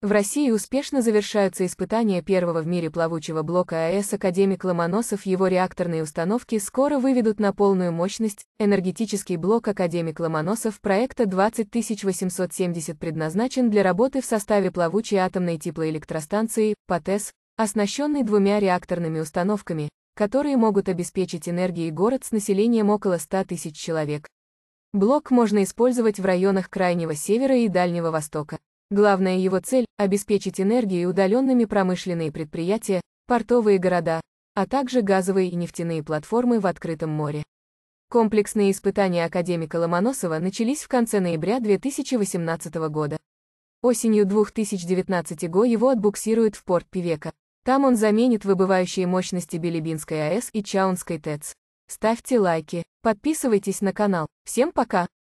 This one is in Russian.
В России успешно завершаются испытания первого в мире плавучего блока АЭС «Академик Ломоносов». Его реакторные установки скоро выведут на полную мощность. Энергетический блок «Академик Ломоносов» проекта 20870 предназначен для работы в составе плавучей атомной теплоэлектростанции «ПАТЭС», оснащенной двумя реакторными установками, которые могут обеспечить энергией город с населением около 100 тысяч человек. Блок можно использовать в районах Крайнего Севера и Дальнего Востока. Главная его цель – обеспечить энергией удаленными промышленные предприятия, портовые города, а также газовые и нефтяные платформы в открытом море. Комплексные испытания академика Ломоносова начались в конце ноября 2018 года. Осенью 2019 года его отбуксируют в порт Пивека. Там он заменит выбывающие мощности Билибинской АЭС и Чаунской ТЭЦ. Ставьте лайки, подписывайтесь на канал. Всем пока!